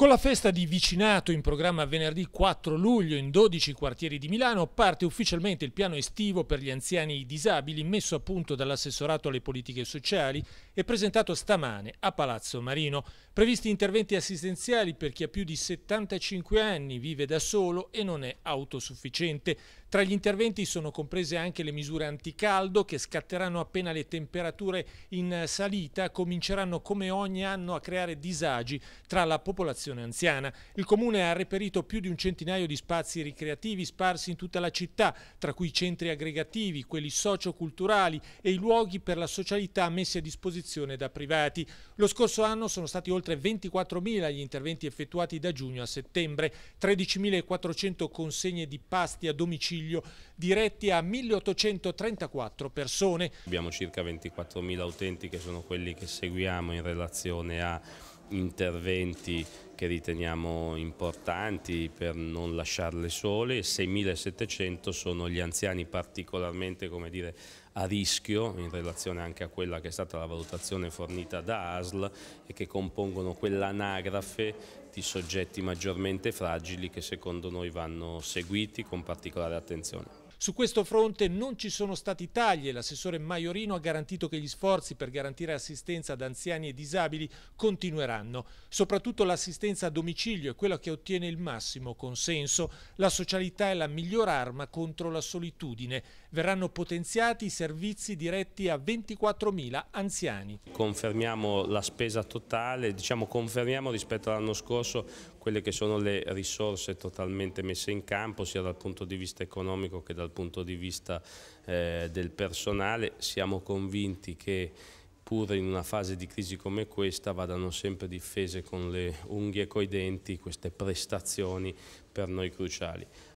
Con la festa di vicinato in programma venerdì 4 luglio in 12 quartieri di Milano parte ufficialmente il piano estivo per gli anziani disabili messo a punto dall'assessorato alle politiche sociali e presentato stamane a Palazzo Marino. Previsti interventi assistenziali per chi ha più di 75 anni, vive da solo e non è autosufficiente. Tra gli interventi sono comprese anche le misure anticaldo che scatteranno appena le temperature in salita cominceranno come ogni anno a creare disagi tra la popolazione popolazione anziana. Il comune ha reperito più di un centinaio di spazi ricreativi sparsi in tutta la città, tra cui centri aggregativi, quelli socioculturali e i luoghi per la socialità messi a disposizione da privati. Lo scorso anno sono stati oltre 24.000 gli interventi effettuati da giugno a settembre, 13.400 consegne di pasti a domicilio diretti a 1.834 persone. Abbiamo circa 24.000 utenti che sono quelli che seguiamo in relazione a interventi che riteniamo importanti per non lasciarle sole, 6.700 sono gli anziani particolarmente dire, a rischio in relazione anche a quella che è stata la valutazione fornita da ASL e che compongono quell'anagrafe di soggetti maggiormente fragili che secondo noi vanno seguiti con particolare attenzione. Su questo fronte non ci sono stati tagli e l'assessore Maiorino ha garantito che gli sforzi per garantire assistenza ad anziani e disabili continueranno. Soprattutto l'assistenza a domicilio è quella che ottiene il massimo consenso. La socialità è la miglior arma contro la solitudine. Verranno potenziati i servizi diretti a 24.000 anziani. Confermiamo la spesa totale, diciamo confermiamo rispetto all'anno scorso quelle che sono le risorse totalmente messe in campo sia dal punto di vista economico che dal dal punto di vista eh, del personale. Siamo convinti che pur in una fase di crisi come questa vadano sempre difese con le unghie e coi denti queste prestazioni per noi cruciali.